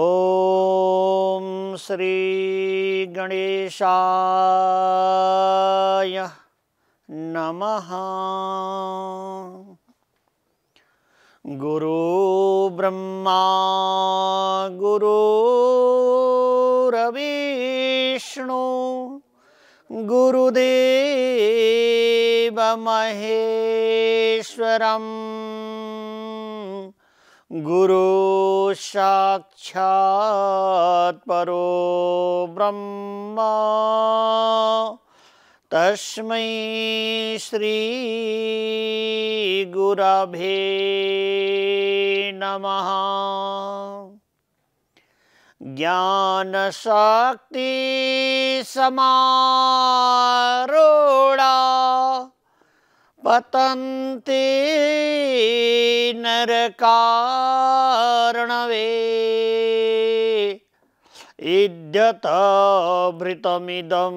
ॐ श्रीगणेशाय नमः गुरुब्रह्मा गुरुरविष्णु गुरुदेव महेश्वरम् गुरु साक्षात् परो ब्रह्म तस्मै श्रीगुरभे नमः समारोड़ा पतंती नर कारणवे इद्यत भृतमिदं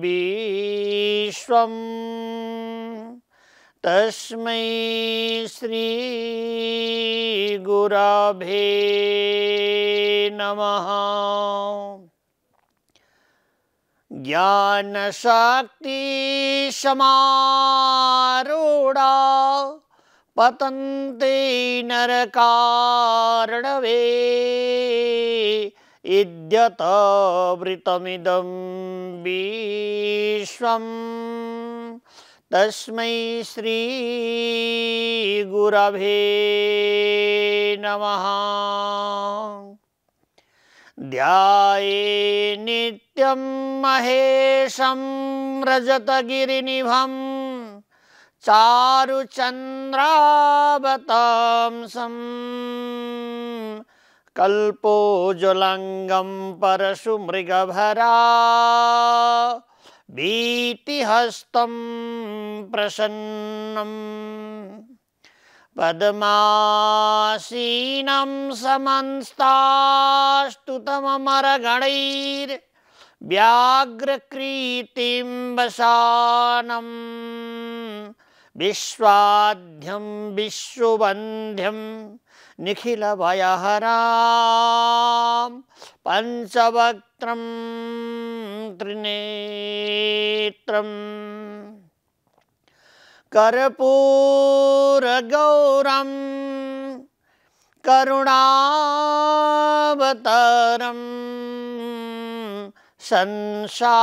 विश्वम् तस्मै श्री गुराभे नमः ज्ञान शक्ति ज्ञानशक्तिसमारूढा पतन्ते नरकार्णवे इद्यतवृतमिदं विश्वं तस्मै श्रीगुरवे नमः ध्याये नित्यं महेशं रजतगिरिनिभम् चारुचंद्रवता कल्पोज्वलङ्गं परशुमृगभरा भीतिहस्तं प्रसन्नं पद्मासीनं समन्स्तास्तुतममरगणैर् व्याघ्रक्रीतिं वसानम् विश्वाध्यं विश्वबन्ध्यं निखिलभयहरां पञ्चवक्त्रं त्रिनेत्रम् कर्पूरगौरं करुणावतरं संसारसारम्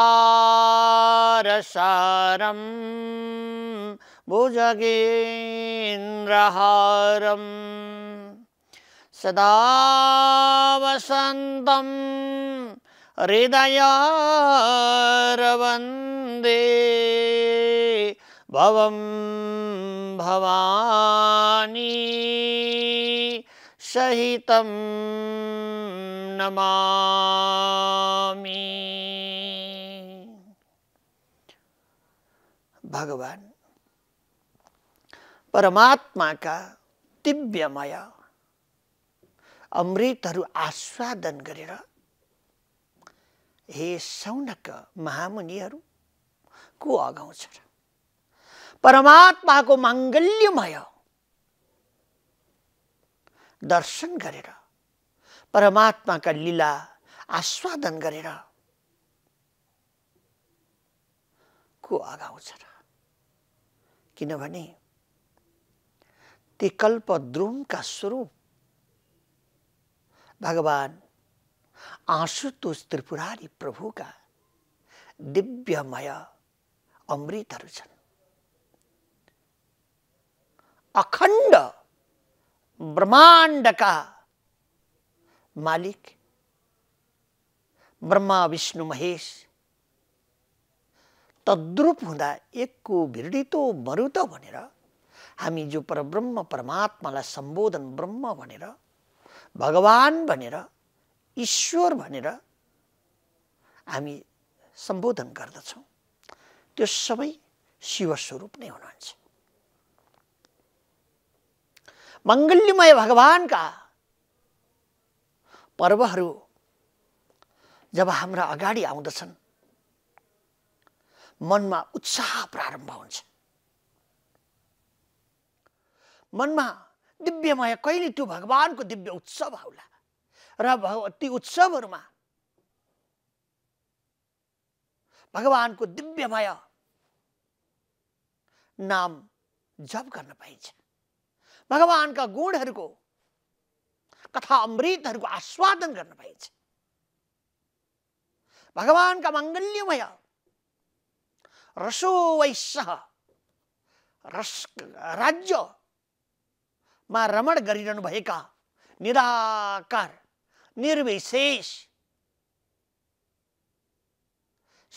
भुजगेन्द्रहारं सदा वसन्तं हृदयारवन्दे भवं भवानी सहितं नमामि भगवान परमात्माका दिव्यमय अमृतहरू आस्वादन गरेर हे सौनक महामुनिहरू को अगाउँछ परमात्माको माङ्गल्यमय दर्शन गरेर परमात्माका लीला आस्वादन गरेर को अगाउँछ र किनभने ती कल्पद्रुमका स्वरूप भगवान आशुतोष त्रिपुरारी प्रभुका दिव्यमय अमृतहरू छन् अखण्ड ब्रह्माण्डका मालिक ब्रह्मा विष्णु महेश तद्रुप हुँदा एकको भिडितो मरुत भनेर हामी जो परब्रह्म परमात्मालाई सम्बोधन ब्रह्म भनेर भगवान् भनेर ईश्वर भनेर हामी सम्बोधन गर्दछौँ त्यो सबै शिवस्वरूप नै हुनुहुन्छ मङ्गल्यमय भगवान्का पर्वहरू जब हाम्रा अगाडि आउँदछन् मनमा उत्साह प्रारम्भ हुन्छ मनमा दिव्यमय कहिले त्यो भगवान्को दिव्य उत्सव आउला र भग ती उत्सवहरूमा भगवान्को दिव्यमय नाम जप गर्न पाइन्छ भगवान्का गुणहरूको कथा अमृतहरूको आस्वादन गर्न पाइन्छ भगवान्का मङ्गल्यमय वैश्य रस राज्य मां रमण गरिरहनु भएका निराकार निर्विशेष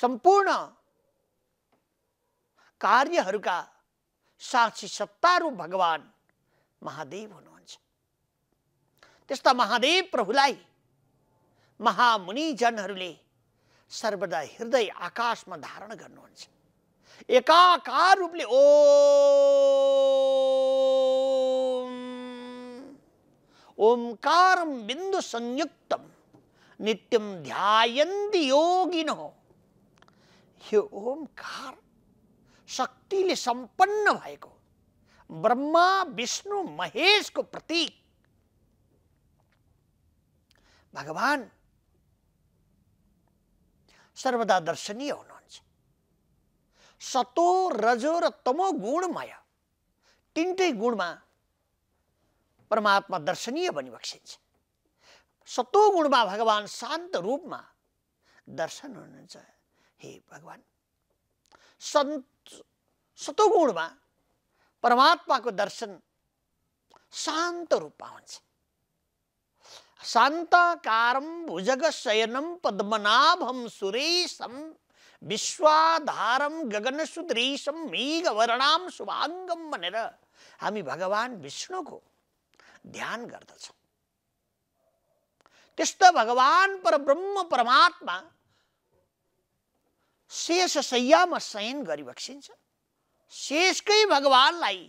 सम्पूर्ण कार्यहरूका साक्षी सत्तारूप भगवान महादेव हुनुहुन्छ महादेव प्रभुलाई महामुनिजन सर्वदा हृदय आकाश में धारण गर्नुहुन्छ एकाकार रूपले ओ ओंकार बिंदु संयुक्तम नित्यम ध्यायन्ति योगिनो यो ओमकार शक्तिले सम्पन्न भएको ब्रह्मा विष्णु महेशको प्रतीक भगवान सर्वदा दर्शनीय हुनुहुन्छ सतो रजो र तमो गुणमय तिनटै गुणमा परमात्मा दर्शनीय पनि बक्सिन्छ सतो गुणमा भगवान् शान्त रूपमा दर्शन हुनुहुन्छ हे भगवान् सन्त सतो गुणमा परमात्माको दर्शन शान्त रूपमा हुन्छ शान्ताकारं शयनम पद्मनाभम सुरेशं विश्वाधारम गगन मेघ मेघवर्णाम शुभाङ्गम भनेर हामी भगवान् विष्णुको ध्यान गर्दछौँ त्यस्तो भगवान् परब्रह्म परमात्मा शेष शैयामा शयन गरिबक्सिन्छ शेषकै भगवानलाई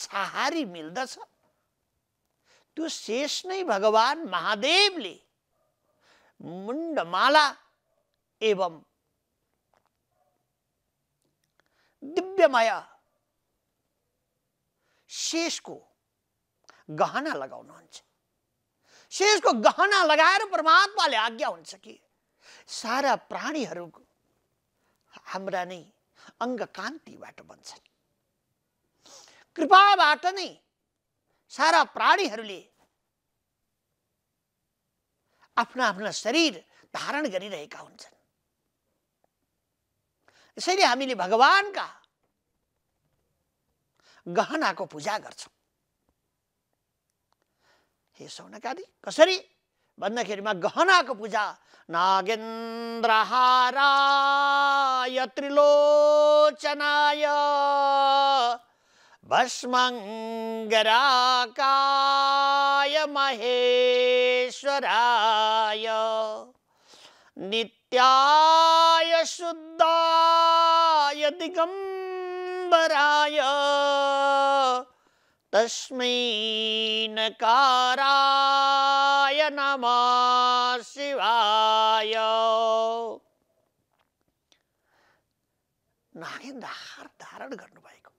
छहारी मिल्दछ त्यो शेष नै भगवान् महादेवले मुण्डमाला एवं दिव्यमय शेषको गहना लगाउनुहुन्छ शेषको गहना लगाएर परमात्माले आज्ञा हुन्छ कि सारा प्राणीहरू हाम्रा नै अङ्गकान्तिबाट बन्छन् कृपाबाट नै सारा प्राणीहरूले आफ्ना आफ्ना शरीर धारण गरिरहेका हुन्छन् यसैले हामीले भगवान्का गहनाको पूजा गर्छौँ हे सौनकादि कार्य म गहनाको पूजा नागेन्द्रहाराय त्रिलोचनाय भस्मङ्गराकाय महेश्वराय नित्याय शुद्धाय दिगम्बराय तस्मै काराय नमः शिवाय नागेन्द्र हार धारण गर्नुभएको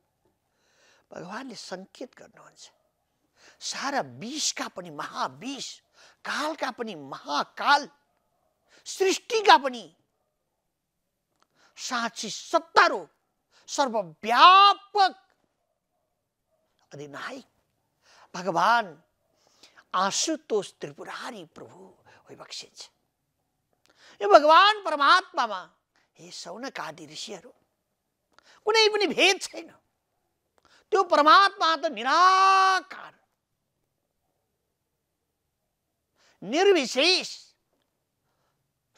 भगवान्ले सङ्केत गर्नुहुन्छ सारा विषका पनि महाविष कालका पनि महाकाल सृष्टिका पनि साँची सत्तारो सर्वव्यापक अरे नहीं भगवान आशुतोष त्रिपुरारी प्रभु वही बख्शिन्छ यो भगवान् परमात्मामा हे सौनक आदि ऋषिहरू कुनै पनि भेद छैन त्यो परमात्मा तो निराकार निर्विशेष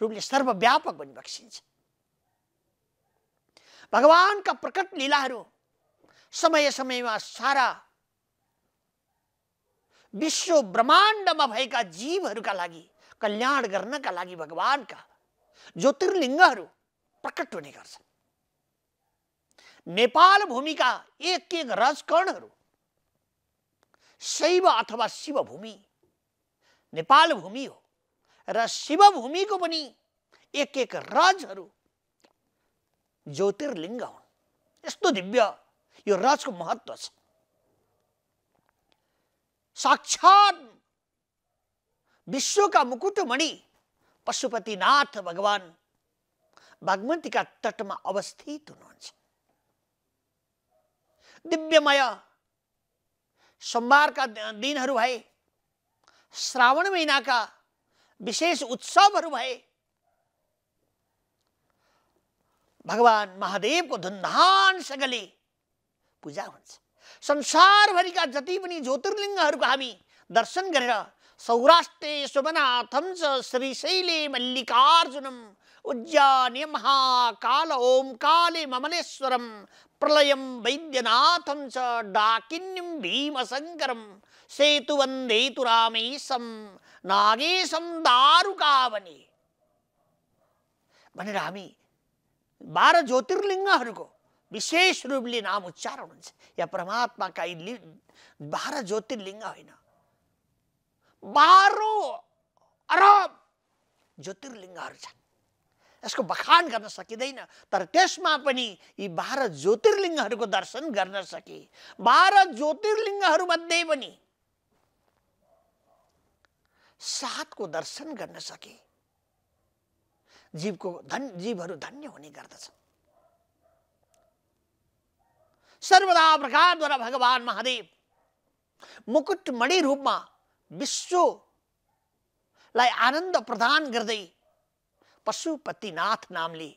रूप रूपले सर्वव्यापक पनि भगवान का प्रकट लीलाहरू समय समय में सारा विश्व ब्रह्माण्डमा जीवर का लागि कल्याण लगी भगवान का ज्योतिर्लिंग प्रकट होने कर नेपाल का एक एक रजकर्ण शैव अथवा शिव भूमि नेपाल भूमि हो रिव शिव को बनी एक एक रजहरू ज्योतिर्लिङ्ग हुन् यस्तो दिव्य युवराजको महत्त्व छ साक्षात विश्वका मुकुटमणि पशुपतिनाथ भगवान बागमतीका तटमा अवस्थित हुनुहुन्छ दिव्यमय सोमबारका दिनहरू भए श्रावण महिनाका विशेष उत्सवहरू भए भगवान महादेवको धुन्धानसँगले पूजा हो संसार भरी का जति ज्योतिर्लिंग ज्योतिर्लिङ्गहरूको हामी दर्शन करें सौराष्ट्रे शोभनाथम च श्रीशैले मल्लिकार्जुनम उज्जानी महाकाल ओम काले ममलेश्वरम प्रलयम वैद्यनाथम च डाकिन्यम भीम शंकर सेतु वंदे तु रामेशम नागेशम दारुकावने हमी हामी ज्योतिर्लिंग को विशेष रूपले नाम उच्चारण हुन्छ या परमात्माका यी बाह्र ज्योतिर्लिङ्ग होइन बाह्र अरब ज्योतिर्लिङ्गहरू छन् यसको बखान गर्न सकिँदैन तर त्यसमा पनि यी बाह्र ज्योतिर्लिङ्गहरूको दर्शन गर्न सके बाह्र ज्योतिर्लिङ्गहरूमध्ये पनि सातको दर्शन गर्न सके जीवको धन जीवहरू धन्य हुने गर्दछन् सर्वदा प्रकार द्वारा भगवान महादेव मुकुट मणि मुकुटमणि रूपमा विश्वलाई आनंद प्रदान गर्दै पशुपतिनाथ नाम नामले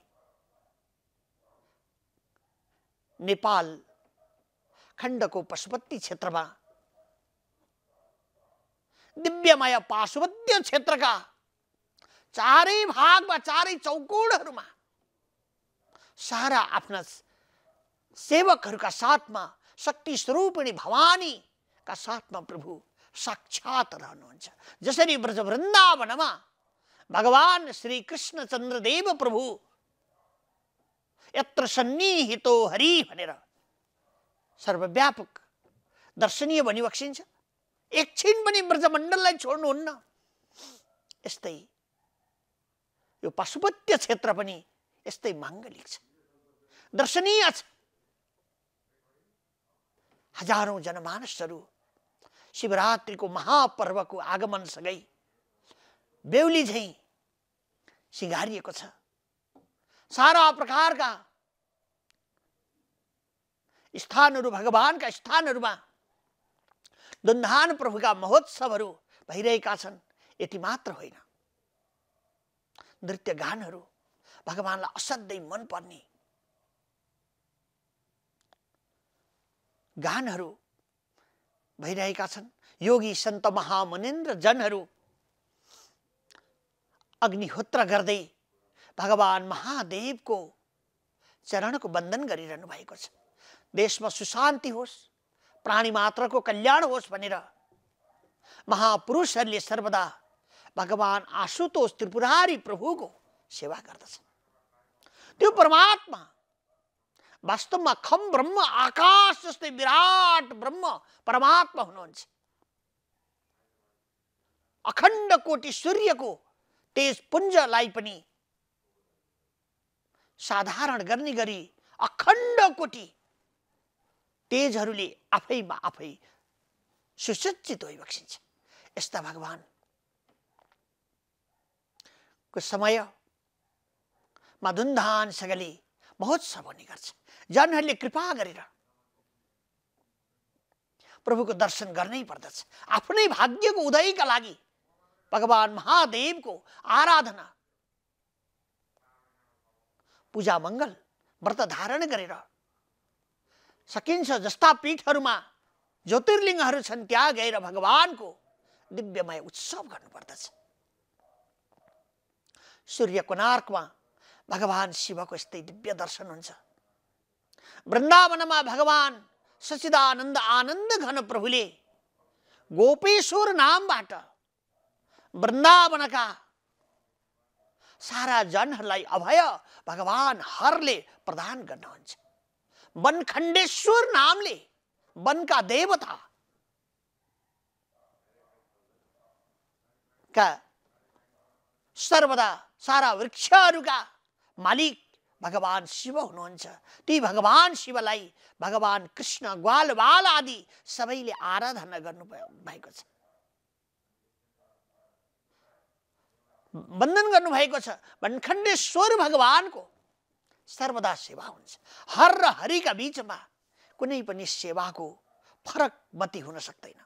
नेपाल खंड को पशुपति क्षेत्र क्षेत्रमा दिव्यमय पाशुपत्य क्षेत्र का चार भाग वा चार चौकोडहरूमा सारा अपना सेवकहरूका साथमा शक्ति स्वरूपिणी भवानीका साथमा प्रभु साक्षात रहनुहुन्छ जसरी व्रज वृन्दावनमा भगवान् श्री कृष्ण चन्द्रदेव प्रभु यत्र सन्निहितो हरि भनेर सर्वव्यापक दर्शनीय वक्सिन्छ एकछिन पनि व्रजमण्डललाई छोड्नुहुन्न यस्तै यो पाशुपत्य क्षेत्र पनि यस्तै माङ्गलिक छ दर्शनीय छ हजारौँ जनमानसहरू शिवरात्रिको महापर्वको आगमनसँगै बेहुली झैँ सिँगारिएको छ सारा प्रकारका स्थानहरू भगवान्का स्थानहरूमा दुन्धान प्रभुका महोत्सवहरू भइरहेका छन् यति मात्र होइन नृत्य गानहरू भगवान्लाई असाध्यै मनपर्ने गानहरू भइरहेका छन् योगी सन्त महामनेन्द्र जनहरू अग्निहोत्र गर्दै भगवान महादेवको चरणको वन्दन गरिरहनु भएको छ देशमा सुशान्ति होस् प्राणी मात्रको कल्याण होस् भनेर महापुरुषहरूले सर्वदा भगवान् आशुतोष त्रिपुरारी प्रभुको सेवा गर्दछन् त्यो परमात्मा वास्तवमा खम ब्रह्म आकाश जस्तै विराट ब्रह्म परमात्मा हुनुहुन्छ अखण्ड कोटि सूर्यको तेज पुञ्जलाई पनि साधारण गर्ने गरी अखण्ड कोटि तेजहरूले आफैमा आफै सुसज्जित भइबक्सिन्छ यस्ता भगवान्को समयमा धुन्धानसँगले महोत्सव हुने गर्छ जनहरूले कृपा गरेर प्रभुको दर्शन गर्नै पर्दछ आफ्नै भाग्यको उदयका लागि भगवान् महादेवको आराधना पूजा मङ्गल व्रत धारण गरेर सकिन्छ जस्ता पीठहरूमा ज्योतिर्लिङ्गहरू छन् त्यहाँ गएर भगवान्को दिव्यमय उत्सव गर्नुपर्दछ सूर्य कोणार्कमा भगवान् शिवको यस्तै दिव्य दर्शन हुन्छ वृन्दावनमा भगवान सचिदानन्द आनन्द घन प्रभुले गोपेश्वर नामबाट वृन्दावनका सारा जनहरूलाई अभय भगवान हरले प्रदान गर्नुहुन्छ वनखण्डेश्वर नामले वनका देवता का सर्वदा सारा वृक्षहरूका मालिक भगवान् शिव हुनुहुन्छ ती भगवान् शिवलाई भगवान कृष्ण ग्वाल बाल आदि सबैले आराधना गर्नु भएको छ वन्दन गर्नुभएको छ भनखण्डेश्वर भगवानको सर्वदा सेवा हुन्छ हर र हरिका बिचमा कुनै पनि सेवाको फरक मती हुन सक्दैन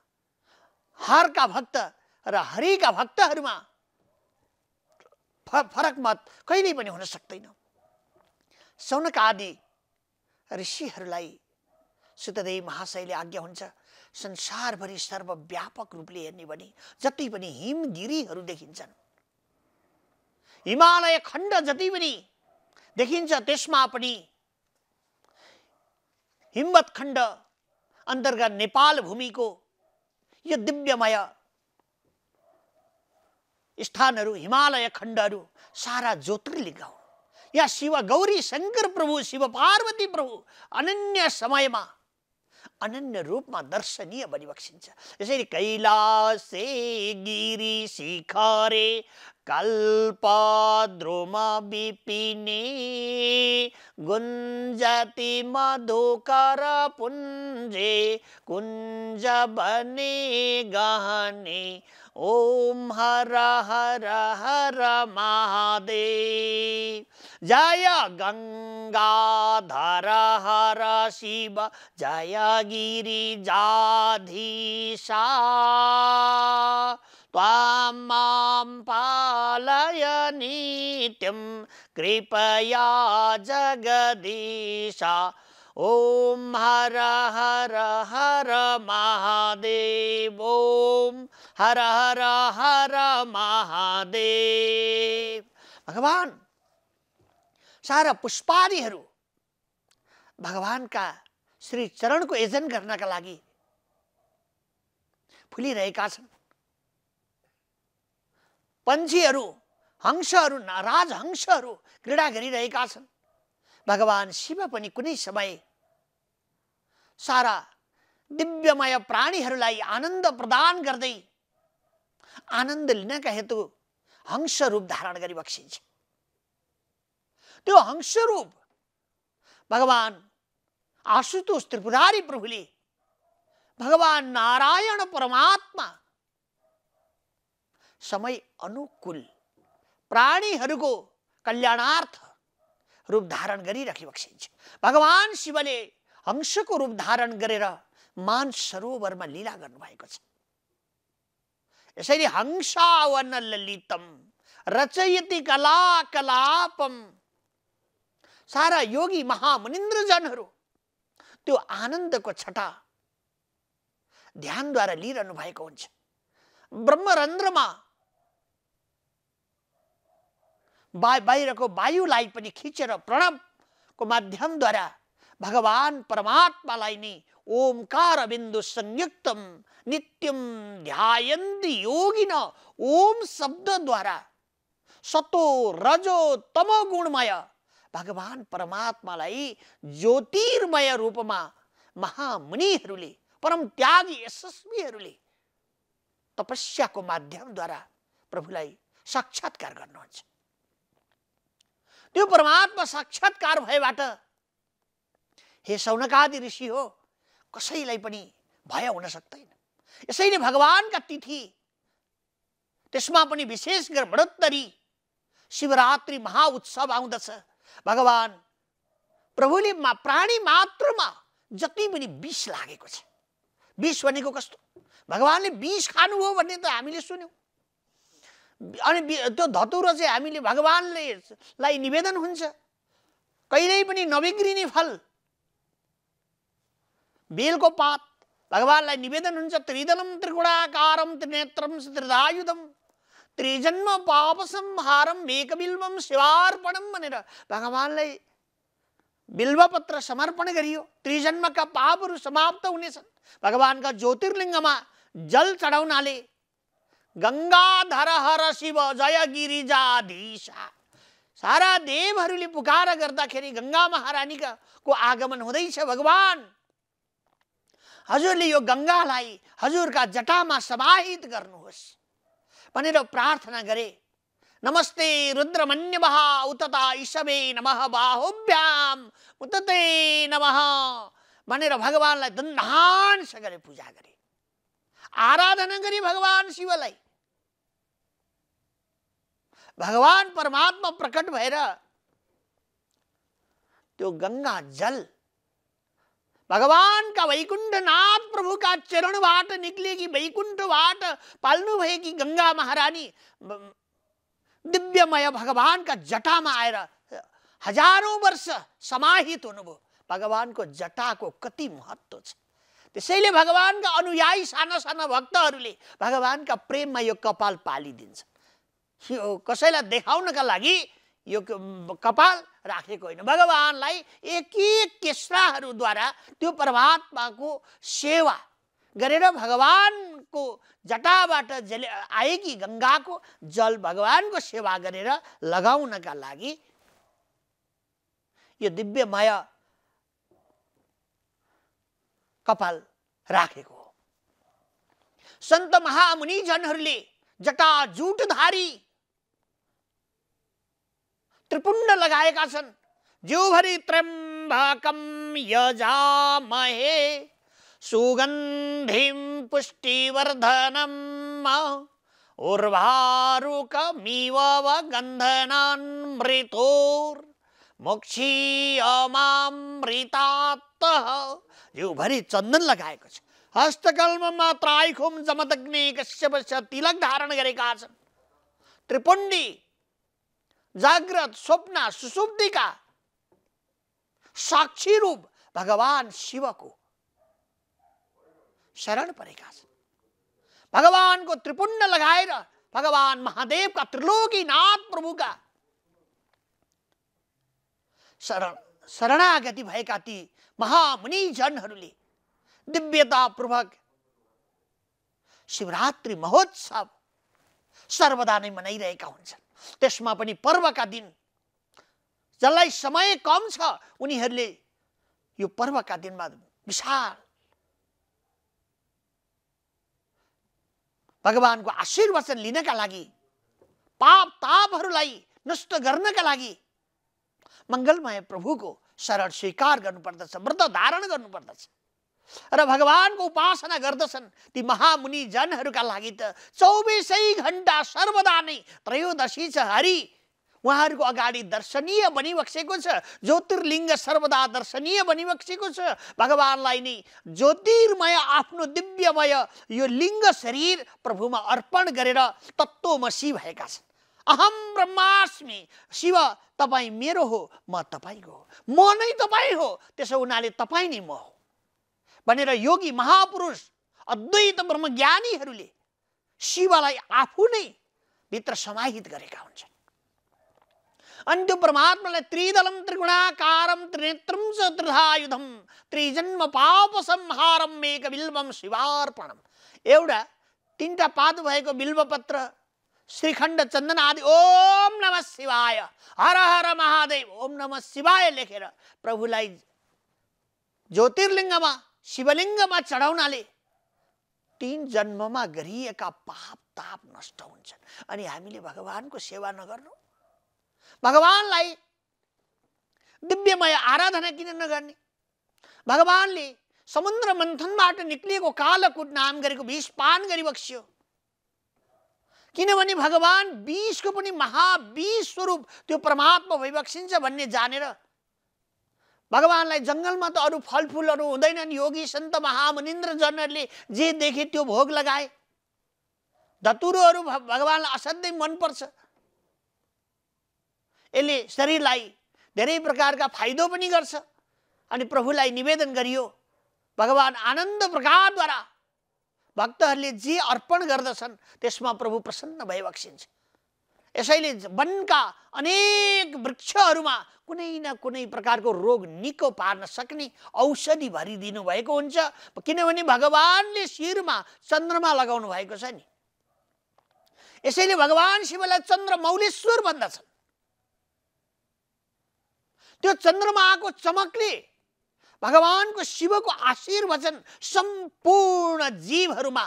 हरका भक्त र हरिका भक्तहरूमा फरक मत कहिल्यै पनि हुन सक्दैन सौनक आदि ऋषिहरूलाई सुतदेव महाशयले आज्ञा हुन्छ संसारभरि सर्वव्यापक रूपले हेर्ने भने जति पनि हिमगिरीहरू देखिन्छन् हिमालय खण्ड जति पनि देखिन्छ त्यसमा पनि हिम्मत खण्ड अन्तर्गत नेपाल भूमिको यो दिव्यमय स्थानहरू हिमालय खण्डहरू सारा ज्योतिर्लिङ्ग हो यहाँ शिव गौरी शङ्कर प्रभु शिव पार्वती प्रभु अनन्य समयमा अनन्य रूपमा दर्शनीय बनिबक्सिन्छ यसरी कैलासे गिरी शिखरे विपिनी मधुकर पुंजे कुंज बने गहने ओम हर हर हर महादेव जय धर हर शिव जय गिरिजाधीशा त्वां पालय नित्यं कृपया जगदीशा ॐ हर हर हर महादेव ॐ हर हर हर महादेव भगवान सारा पुष्पादिहरू का श्री चरणको एजन गर्नका लागि फुलिरहेका छन् पन्छीहरू हंसहरू राजहंसहरू क्रीडा कर भगवान शिव पनि कुनै समय सारा दिव्यमय प्राणी आनंद प्रदान गर्दै आनन्द लिनका हेतु हंस रूप धारण करी बक्सिन्छ हंस रूप भगवान आशुतोष त्रिपुरारी प्रभुले भगवान नारायण परमात्मा समय अनुकूल को कल्याणार्थ रूप धारण गरिराख्नु भगवान शिव ने हंस को रूप धारण गरेर मान में लीला गर्नुभएको हंसावन ललितम रचयति कला कलापम सारा योगी तो आनंद को छटा ध्यान द्वारा ली हुन्छ ब्रह्मरन्ध्रमा बा बाहिरको वायुलाई पनि खिचेर प्रणवको माध्यमद्वारा भगवान् परमात्मालाई नै ओमकार बिन्दु संयुक्तम नित्यम ध्यायन्ती योगिन ओम शब्दद्वारा सतो रजो तम गुणमय भगवान् परमात्मालाई ज्योतिर्मय रूपमा महामुनिहरूले परम त्यागी यशस्वीहरूले तपस्याको माध्यमद्वारा प्रभुलाई साक्षात्कार गर्नुहुन्छ त्यो परमात्मा साक्षात्कार भएबाट हे सौनकादि ऋषि हो कसैलाई पनि भय हुन सक्दैन यसैले भगवान्का तिथि त्यसमा पनि विशेष गरी बढोत्तरी शिवरात्रि महाउत्सव आउँदछ भगवान् प्रभुले मा प्राणी मात्रमा जति पनि विष लागेको छ विष भनेको कस्तो भगवान्ले विष खानु हो भन्ने त हामीले सुन्यौँ अनि त्यो धतुरो चाहिँ हामीले भगवान्ले लाई निवेदन हुन्छ कहिल्यै पनि नबिग्रिने फल बेलको पात भगवान्लाई निवेदन हुन्छ त्रिदलम त्रिगुणाकारम त्रिनेत्रम त्रिदायुधम त्रिजन्म पाप संहारम एकबिल्वम शिवार्पणम भनेर भगवान्लाई बिल्वपत्र समर्पण गरियो त्रिजन्मका पापहरू समाप्त हुनेछन् भगवान्का ज्योतिर्लिङ्गमा जल चढाउनाले गंगाधर हर शिव जय गिरीजाधीशा सारा देवर पुकार कर गंगा महारानी का को आगमन हो भगवान हजूर यो गङ्गालाई हजुरका जटामा समाहित गर्नुहोस् भनेर प्रार्थना करे नमस्ते रुद्रमन्य महा उतता ईशवे नम बाहुभ्याम उतते नम भनेर भगवान्लाई धन्धानस गरे पूजा करे आराधना करे भगवान शिवलाई भगवान परमात्मा प्रकट भएर त्यो गङ्गा जल भगवानका का प्रभुका चरणबाट का चरण वैकुण्ठबाट पाल्नु पालनु महारानी दिव्यमय भगवानका जटामा आएर हजारौँ वर्ष समाहित हुनुभयो भगवानको जटाको कति महत्त्व छ त्यसैले भगवानका अनुयायी साना साना भक्तहरूले भगवानका प्रेममा यो कपाल पालिदिन्छन् कसैलाई देखाउनका लागि यो कपाल राखेको होइन भगवान्लाई एक एक केस्राहरूद्वारा त्यो परमात्माको सेवा गरेर भगवानको जटाबाट जले आएकी गङ्गाको जल भगवानको सेवा गरेर लगाउनका लागि यो दिव्यमय कपाल राखेको हो सन्त महामुनिजनहरूले जटाजुटधारी त्रिपुंड लगाएगा सन जूभरी त्र्यंबकम यजामहे सुगंधिम पुष्टिवर्धनम उर्वारुकमीव गंधनामृतोर मोक्षीयमामृतात् जीवभरी चन्दन लगाएको छ हस्तकल्ममा त्राइखुम जमदग्नि कश्यप तिलक धारण गरेका जागृत स्वप्न सुसुप्ति का साक्षी रूप भगवान शिव को शरण पड़ेगा भगवान को त्रिपुण लगाए भगवान महादेव का त्रिलोकी नाथ प्रभु का शरण शरणागति भैया ती महामुनि दिव्यता दिव्यतापूर्वक शिवरात्रि महोत्सव सर्वदा नै मनाइरहेका हुन्छन् त्यसमा पनि पर्वका दिन जसलाई समय कम छ उनीहरूले यो पर्वका दिनमा विशाल भगवानको आशीर्वचन लिनका लागि पाप तापहरूलाई नष्ट गर्नका लागि मङ्गलमय प्रभुको शरण स्वीकार गर्नुपर्दछ व्रत धारण गर्नुपर्दछ र भगवान्को उपासना गर्दछन् ती महामुनि जनहरूका लागि त चौबिसै घन्टा सर्वदा नै त्रयोदशी छ हरि उहाँहरूको अगाडि दर्शनीय बनिबक्सेको छ ज्योतिर्लिङ्ग सर्वदा दर्शनीय बनिबक्सेको छ भगवान्लाई नै ज्योतिर्मय आफ्नो दिव्यमय यो लिङ्ग शरीर प्रभुमा अर्पण गरेर तत्त्वमसी भएका छन् अहम् ब्रह्मास्मि शिव तपाईँ मेरो हो म तपाईँको हो म नै तपाईँ हो त्यसो हुनाले तपाईँ नै म हो बनेर योगी महापुरुष अद्वैत ब्रह्मज्ञानीहरूले शिवलाई आफू नै भित्र समाहित गरेका हुन्छन् अनि त्यो त्रिदलम त्रिगुणाकार त्रिनेत्र त्रिधायुधम त्रिजन्म पाप संहारम एक बिल्व शिवार्पणम एउटा तीनटा पाद भएको बिल्वपत्र श्रीखंड चंदन आदि ओम नमः शिवाय हर हर महादेव ओम नमः शिवाय लेखेर प्रभुलाई ज्योतिर्लिंग में शिवलिङ्गमा चढाउनाले तिन जन्ममा गरिएका पाप ताप नष्ट हुन्छन् अनि हामीले भगवानको सेवा नगर्नु भगवानलाई दिव्यमय आराधना किन नगर्ने भगवानले समुद्र मन्थनबाट निक्लिएको कालकुट नाम गरेको विष पान गरिबक्स्यो किनभने भगवान् विषको पनि महाविष स्वरूप त्यो परमात्मा भइबक्सिन्छ भन्ने जानेर भगवान्लाई जङ्गलमा त अरू फलफुलहरू हुँदैनन् योगी सन्त महामनिन्द्रजनहरूले जनहरूले जे देखे त्यो भोग लगाए धतुरोहरू भगवान्लाई असाध्यै मनपर्छ यसले शरीरलाई धेरै प्रकारका फाइदो पनि गर्छ अनि प्रभुलाई निवेदन गरियो भगवान् आनन्द प्रकारद्वारा भक्तहरूले जे अर्पण गर्दछन् त्यसमा प्रभु प्रसन्न भए बक्सिन्छ यसैले वनका अनेक वृक्षहरूमा कुनै न कुनै प्रकारको रोग निको पार्न सक्ने औषधि भरिदिनु भएको हुन्छ किनभने भगवान्ले शिरमा चन्द्रमा लगाउनु भएको छ नि यसैले भगवान् शिवलाई चन्द्र मौलेश्वर भन्दछन् त्यो चन्द्रमाको चमकले भगवानको शिवको आशीर्वचन सम्पूर्ण जीवहरूमा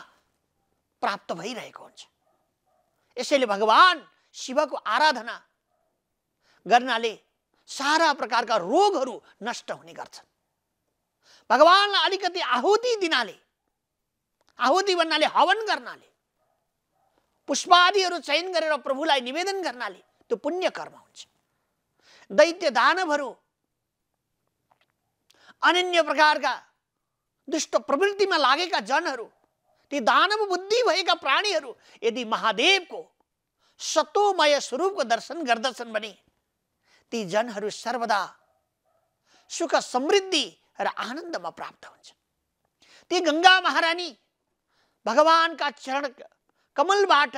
प्राप्त भइरहेको हुन्छ यसैले भगवान् शिव को आराधना करना सारा प्रकार का रोग नष्ट होने गर्छन् भगवान अलग आहुति दिना आहुति भन्नाले हवन करना पुष्पादि चयन कर प्रभु निवेदन करना तो पुण्य कर्म हो दैत्य अन्य प्रकार का दुष्ट में लगे जन ती दानव बुद्धि भैया प्राणी यदि महादेव को सतोमय स्वरूपको दर्शन गर्दछन् भने ती जनहरू सर्वदा सुख समृद्धि र आनन्दमा प्राप्त हुन्छन् ती गङ्गा महारानी भगवान्का चरण कमलबाट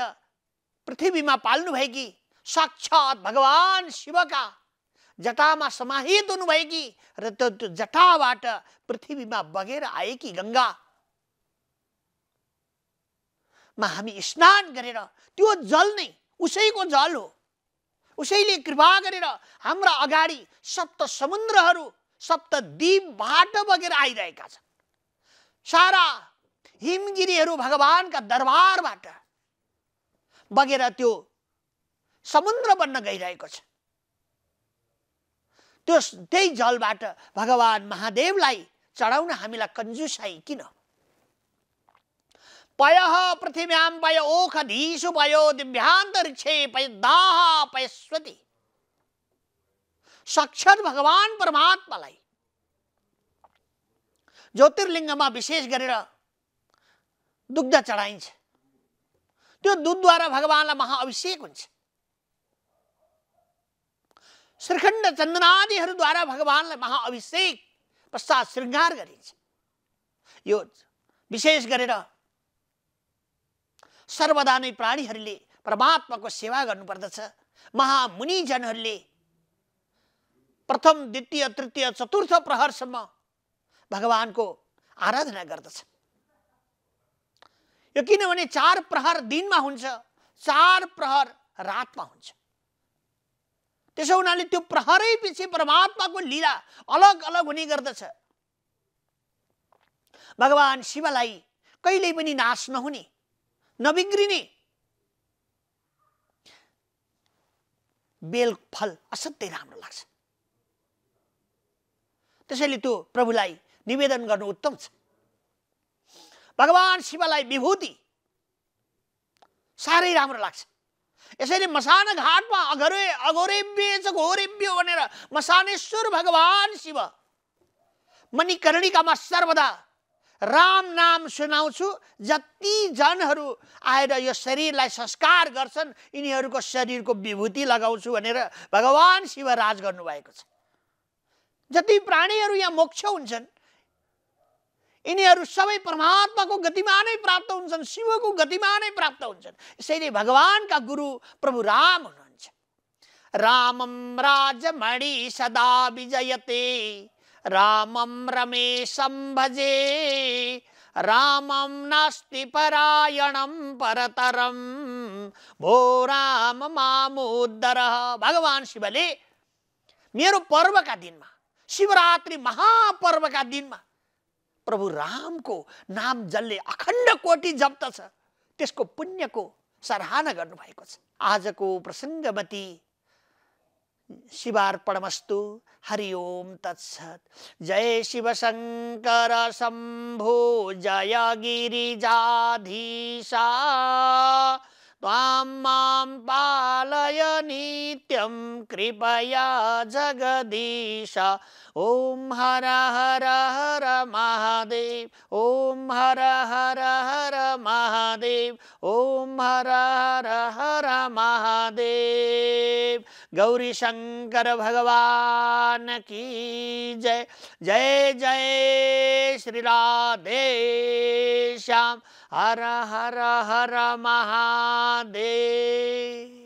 पृथ्वीमा पाल्नु पाल्नुभएकी साक्षात् भगवान् शिवका जटामा समाहित हुनुभएकी र त्यो जटाबाट पृथ्वीमा बगेर आएकी गङ्गा मा हामी स्नान गरेर त्यो जल नै उसैको जल हो उसैले कृपा गरेर हाम्रा अगाडि सप्त समुद्रहरू सप्त द्वीपबाट बगेर आइरहेका छन् सारा हिमगिरीहरू भगवान्का दरबारबाट बगेर त्यो समुद्र बन्न गइरहेको छ त्यो त्यही जलबाट भगवान महादेवलाई चढाउन हामीलाई कन्जुसाई किन पृथिव्यां पय ओखधीषु पयो दिव्यांतरिक्षे पयदाह पयस्वती साक्षात भगवान ज्योतिर्लिंग में विशेष कर दुग्ध तो दूध द्वारा भगवान महाअभिषेक श्रीखंड चंदनादि द्वारा भगवान महाअभिषेक पश्चात श्रृंगार कर विशेष करें सर्वदा नै प्राणीहरूले परमात्माको सेवा गर्नुपर्दछ महामुनिजनहरूले प्रथम द्वितीय तृतीय चतुर्थ प्रहरसम्म भगवानको आराधना गर्दछ यो किनभने चार प्रहर दिनमा हुन्छ चार प्रहर रातमा हुन्छ त्यसो हुनाले त्यो प्रहरै पछि परमात्माको लीला अलग अलग हुने गर्दछ भगवान् शिवलाई कहिल्यै पनि नाश नहुने नबिग्रिने बेल फल असाध्यै राम्रो लाग्छ त्यसैले त्यो प्रभुलाई निवेदन गर्नु उत्तम छ भगवान् शिवलाई विभूति साह्रै राम्रो लाग्छ यसैले मसान घाटमा अघरे अघोरे भनेर मसानेश्वर भगवान् शिव मणिकर्णिकामा सर्वदा राम नाम सुनाउँछु जतिजनहरू आएर यह शरीर संस्कार कर शरीर को विभूति लगा भगवान शिवराज शिव राज प्राणी छ यहाँ मोक्ष हुन्छन् सब परमात्मा को गतिमा नै प्राप्त शिव को गतिमा नहीं प्राप्त हो भगवान का गुरु प्रभु राम हो रामम राजमणि सदा विजयते रामं रमेशं भजे रामं नास्ति परायणं परतरं भो राम मामोद्धर भगवान् शिवले मेरो पर्वका दिनमा शिवरात्रि महापर्वका दिनमा प्रभु रामको नाम जसले अखण्ड कोटि जप्त छ त्यसको पुण्यको सराहना गर्नुभएको छ आजको प्रसङ्गमती शिवार्पणमस्तु हरि ओम तत्सत जय शिव शंकर शंभो जय गिरिजाधीशा पालय नित्यं कृपया जगदीश ॐ हर हर हर महादेव ॐ हर हर हर महादेव ॐ हर हर हर महादेव गौरीशङ्कर शंकर भगवान की जय जय जय श्री राधे श्याम हर हर हर महादेव